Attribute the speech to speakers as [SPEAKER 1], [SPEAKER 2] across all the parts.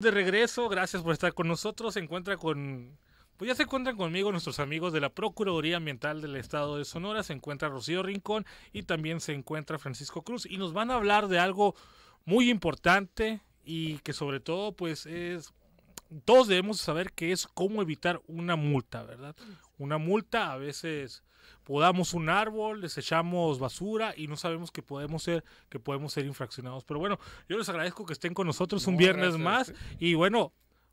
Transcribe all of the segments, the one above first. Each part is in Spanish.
[SPEAKER 1] de regreso, gracias por estar con nosotros. Se encuentra con. Pues ya se encuentran conmigo nuestros amigos de la Procuraduría Ambiental del Estado de Sonora. Se encuentra Rocío Rincón y también se encuentra Francisco Cruz. Y nos van a hablar de algo muy importante y que sobre todo, pues, es todos debemos saber qué es cómo evitar una multa, ¿verdad? Una multa, a veces podamos un árbol, desechamos basura y no sabemos que podemos ser, que podemos ser infraccionados. Pero bueno, yo les agradezco que estén con nosotros un viernes más y bueno,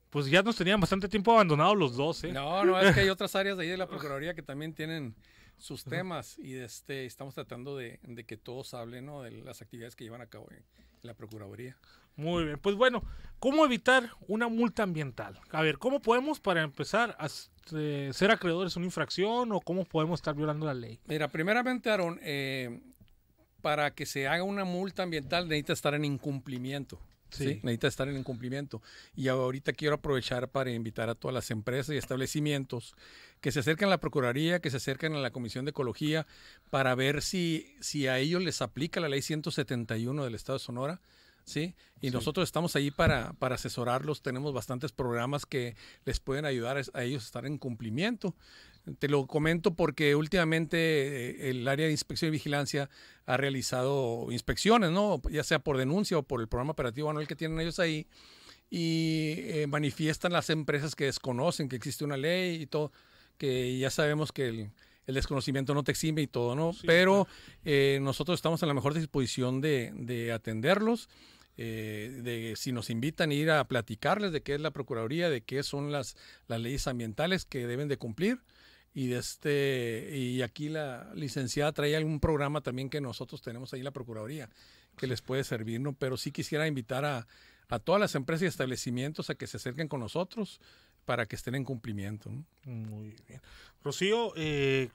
[SPEAKER 1] pues ya nos tenían bastante tiempo abandonados los dos, ¿eh? No, no, es que hay
[SPEAKER 2] otras áreas de ahí de la Procuraduría que también tienen sus temas y este, estamos tratando de, de que todos hablen de las actividades que llevan a cabo en
[SPEAKER 1] la Procuraduría. Muy bien, pues bueno, ¿cómo evitar una multa ambiental? A ver, ¿cómo podemos para empezar a eh, ser acreedores a una infracción o cómo podemos estar violando la ley?
[SPEAKER 2] Mira, primeramente, Aaron, eh, para que se haga una multa ambiental necesita estar en incumplimiento. Sí.
[SPEAKER 1] necesita estar en incumplimiento.
[SPEAKER 2] Y ahorita quiero aprovechar para invitar a todas las empresas y establecimientos que se acerquen a la Procuraduría, que se acerquen a la Comisión de Ecología, para ver si, si a ellos les aplica la ley 171 del Estado de Sonora, ¿sí? Y nosotros estamos ahí para, asesorarlos, tenemos bastantes programas que les pueden ayudar a, ellos a estar en cumplimiento. Te lo comento porque últimamente eh, el área de inspección y vigilancia ha realizado inspecciones, ¿no? Ya sea por denuncia o por el programa operativo anual que tienen ellos ahí y eh, manifiestan las empresas que desconocen que existe una ley y todo, que ya sabemos que el, desconocimiento no te exime y todo, ¿no? Pero eh, nosotros estamos en la mejor disposición de, de atenderlos eh, de si nos invitan a ir a platicarles de qué es la Procuraduría, de qué son las, las leyes ambientales que deben de cumplir. Y, de este, y aquí la licenciada trae algún programa también que nosotros tenemos ahí la Procuraduría que les puede servir, ¿no? Pero sí quisiera invitar a, todas las empresas y establecimientos a que se acerquen con nosotros para que estén en cumplimiento.
[SPEAKER 1] Muy bien. Rocío, eh,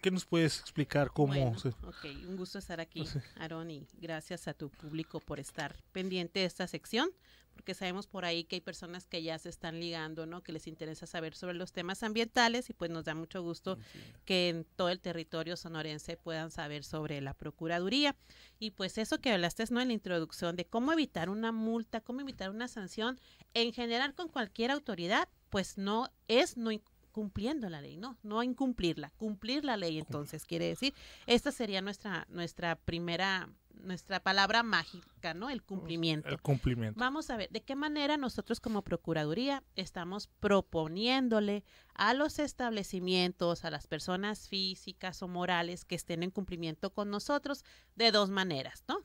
[SPEAKER 1] ¿Qué, nos puedes explicar cómo? Bueno,
[SPEAKER 3] Ok, un gusto estar aquí, pues Aaron, y gracias a tu público por estar pendiente de esta sección, porque sabemos por ahí que hay personas que ya se están ligando, ¿no? Que les interesa saber sobre los temas ambientales y pues nos da mucho gusto que en todo el territorio sonorense puedan saber sobre la Procuraduría. Y pues eso que hablaste, ¿no? En la introducción de cómo evitar una multa, cómo evitar una sanción, en general con cualquier autoridad, pues no es no cumpliendo la ley, no, no incumplirla, cumplir la ley entonces quiere decir, esta sería nuestra, nuestra primera, nuestra palabra mágica, ¿no? El cumplimiento.
[SPEAKER 1] El cumplimiento.
[SPEAKER 3] Vamos a ver, ¿de qué manera nosotros como Procuraduría estamos proponiéndole a los establecimientos, a las personas físicas o morales que estén en cumplimiento con nosotros, de dos maneras, ¿no?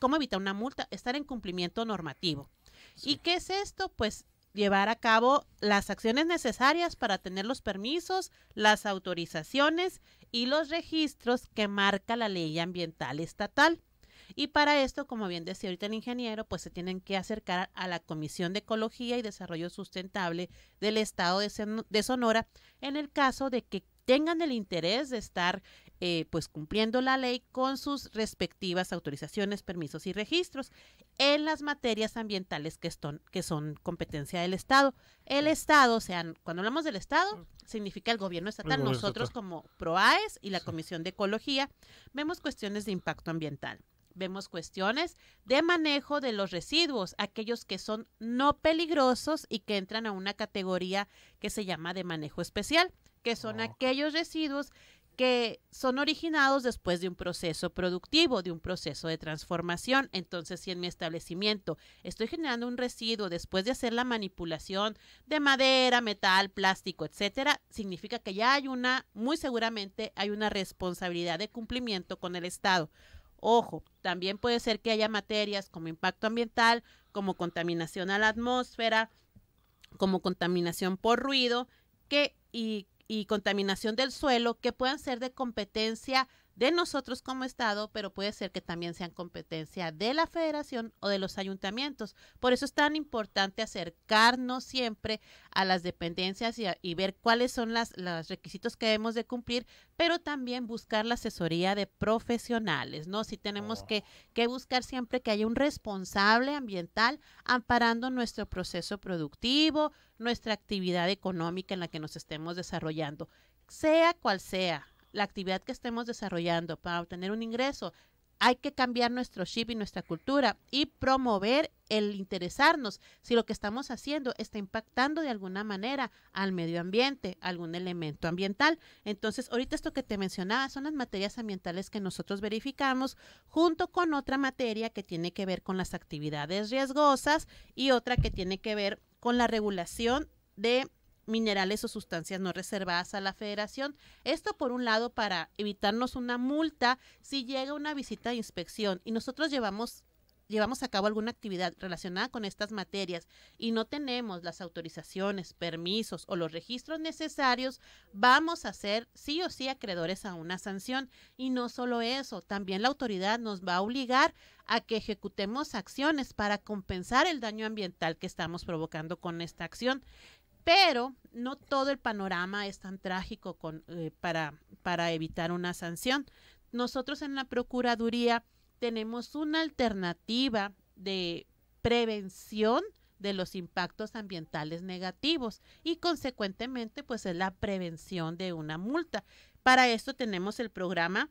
[SPEAKER 3] ¿Cómo evitar una multa? Estar en cumplimiento normativo. ¿Y qué es esto? Pues llevar a cabo las acciones necesarias para tener los permisos, las autorizaciones y los registros que marca la ley ambiental estatal. Y para esto, como bien decía ahorita el ingeniero, pues se tienen que acercar a la Comisión de Ecología y Desarrollo Sustentable del Estado de, Sonora en el caso de que tengan el interés de estar eh, pues cumpliendo la ley con sus respectivas autorizaciones, permisos y registros en las materias ambientales que, que son competencia del Estado. El Estado, o sea, cuando hablamos del Estado, significa el gobierno estatal. Nosotros como PROAES y la Comisión de Ecología vemos cuestiones de impacto ambiental. Vemos cuestiones de manejo de los residuos, aquellos que son no peligrosos y que entran a una categoría que se llama de manejo especial, que son oh. aquellos residuos que son originados después de un proceso productivo, de un proceso de transformación. Entonces, si en mi establecimiento estoy generando un residuo después de hacer la manipulación de madera, metal, plástico, etcétera, significa que ya hay una, muy seguramente hay una responsabilidad de cumplimiento con el Estado. Ojo, también puede ser que haya materias como impacto ambiental, como contaminación a la atmósfera, como contaminación por ruido, que y y contaminación del suelo que puedan ser de competencia de nosotros como Estado, pero puede ser que también sean competencia de la federación o de los ayuntamientos. Por eso es tan importante acercarnos siempre a las dependencias y, ver cuáles son los requisitos que debemos de cumplir, pero también buscar la asesoría de profesionales, ¿no? Si tenemos que, oh. que buscar siempre que haya un responsable ambiental amparando nuestro proceso productivo, nuestra actividad económica en la que nos estemos desarrollando, sea cual sea la actividad que estemos desarrollando para obtener un ingreso, hay que cambiar nuestro chip y nuestra cultura y promover el interesarnos si lo que estamos haciendo está impactando de alguna manera al medio ambiente, algún elemento ambiental. Entonces, ahorita esto que te mencionaba son las materias ambientales que nosotros verificamos junto con otra materia que tiene que ver con las actividades riesgosas y otra que tiene que ver con la regulación de minerales o sustancias no reservadas a la federación. Esto por un lado para evitarnos una multa si llega una visita de inspección y nosotros llevamos llevamos a cabo alguna actividad relacionada con estas materias y no tenemos las autorizaciones, permisos o los registros necesarios, vamos a ser sí o sí acreedores a una sanción. Y no solo eso, también la autoridad nos va a obligar a que ejecutemos acciones para compensar el daño ambiental que estamos provocando con esta acción pero no todo el panorama es tan trágico eh, para, para evitar una sanción. Nosotros en la Procuraduría tenemos una alternativa de prevención de los impactos ambientales negativos y consecuentemente pues es la prevención de una multa. Para esto tenemos el programa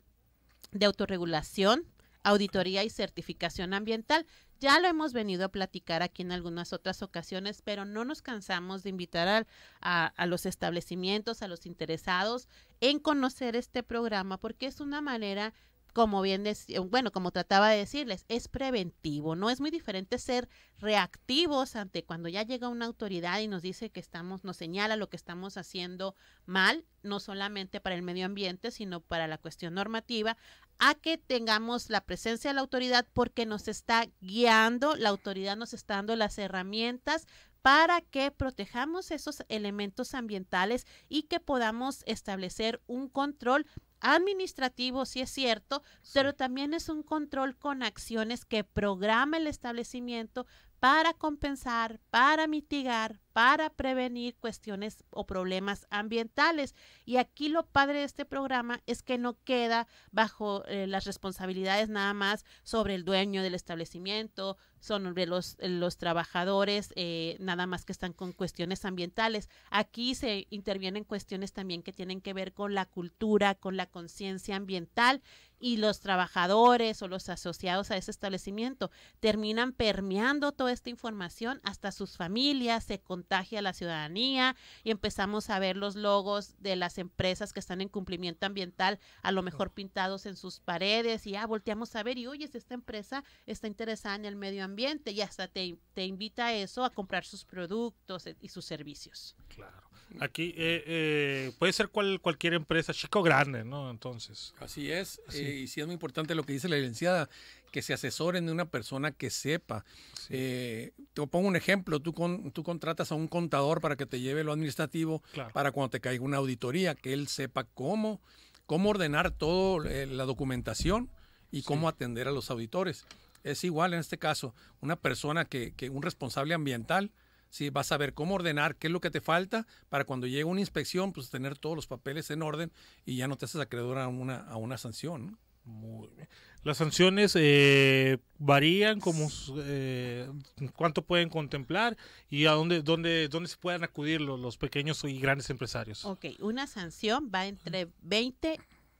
[SPEAKER 3] de autorregulación auditoría y certificación ambiental. Ya lo hemos venido a platicar aquí en algunas otras ocasiones, pero no nos cansamos de invitar a, los establecimientos, a los interesados en conocer este programa, porque es una manera como bien, bueno, como trataba de decirles, es preventivo, ¿no? Es muy diferente ser reactivos ante cuando ya llega una autoridad y nos dice que estamos, nos señala lo que estamos haciendo mal, no solamente para el medio ambiente, sino para la cuestión normativa, a que tengamos la presencia de la autoridad porque nos está guiando, la autoridad nos está dando las herramientas para que protejamos esos elementos ambientales y que podamos establecer un control administrativo, sí es cierto, pero también es un control con acciones que programa el establecimiento para compensar, para mitigar, para prevenir cuestiones o problemas ambientales. Y aquí lo padre de este programa es que no queda bajo eh, las responsabilidades nada más sobre el dueño del establecimiento, sobre los, trabajadores, eh, nada más que están con cuestiones ambientales. Aquí se intervienen cuestiones también que tienen que ver con la cultura, con la conciencia ambiental y los trabajadores o los asociados a ese establecimiento terminan permeando toda esta información hasta sus familias, se contagia la ciudadanía y empezamos a ver los logos de las empresas que están en cumplimiento ambiental, a lo mejor pintados en sus paredes y ah, volteamos a ver y oye, esta empresa está interesada en el medio ambiente y hasta te, te invita a eso, a comprar sus productos eh, y sus servicios. Claro.
[SPEAKER 1] Aquí eh, eh, puede ser cualquier empresa, chico grande, ¿no? Entonces. Así es, eh, y sí es muy importante lo que dice la licenciada,
[SPEAKER 2] que se asesoren de una persona que sepa. te pongo un ejemplo, tú, contratas a un contador para que te lleve lo administrativo, para cuando te caiga una auditoría, que él sepa cómo, cómo ordenar toda la documentación y cómo atender a los auditores. Es igual en este caso, una persona que, que un responsable ambiental, Sí, vas a ver cómo ordenar, qué es lo que te falta para cuando llegue una inspección, pues tener todos los papeles en
[SPEAKER 1] orden y ya no te haces acreedor a una, a una sanción. Muy bien. Las sanciones eh, varían, como eh, cuánto pueden contemplar y a dónde, se puedan acudir los, los, pequeños y grandes empresarios.
[SPEAKER 3] Ok, una sanción va entre 20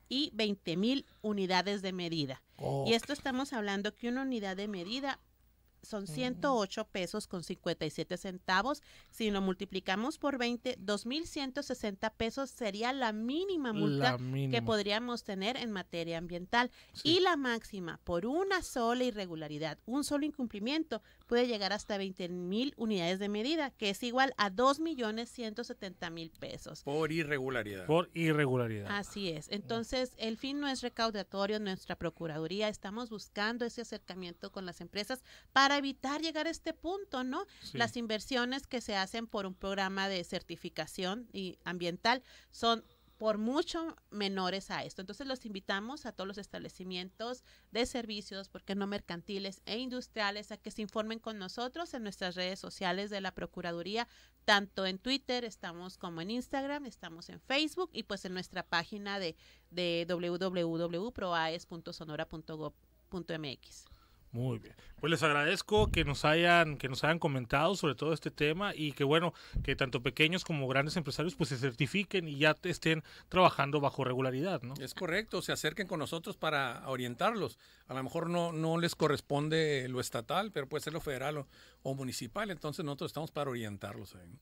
[SPEAKER 3] y 20 mil unidades de medida. Y esto estamos hablando que una unidad de medida son 108 pesos con 57 centavos. Si lo multiplicamos por 20, 2.160 pesos sería la mínima multa que podríamos tener en materia ambiental. Y la máxima, por una sola irregularidad, un solo incumplimiento, puede llegar hasta 20.000 unidades de medida, que es igual a 2.170.000 pesos.
[SPEAKER 1] Por irregularidad. Por irregularidad.
[SPEAKER 3] Así es. Entonces, el fin no es recaudatorio, nuestra Procuraduría estamos buscando ese acercamiento con las empresas para evitar llegar a este punto, ¿no? Las inversiones que se hacen por un programa de certificación y ambiental son por mucho menores a esto. Entonces los invitamos a todos los establecimientos de servicios, porque no mercantiles e industriales, a que se informen con nosotros en nuestras redes sociales de la Procuraduría, tanto en Twitter, estamos como en Instagram, estamos en Facebook y pues en nuestra página de, de www.proaes.sonora.gov.mx.
[SPEAKER 1] Muy bien. Pues les agradezco que nos hayan que nos hayan comentado sobre todo este tema y que bueno, que tanto pequeños como grandes empresarios pues se certifiquen y ya estén trabajando bajo regularidad, ¿no? Es correcto, se acerquen con nosotros para orientarlos. A lo mejor no
[SPEAKER 2] no les corresponde lo estatal, pero puede ser lo federal o, o municipal, entonces nosotros estamos para orientarlos ahí.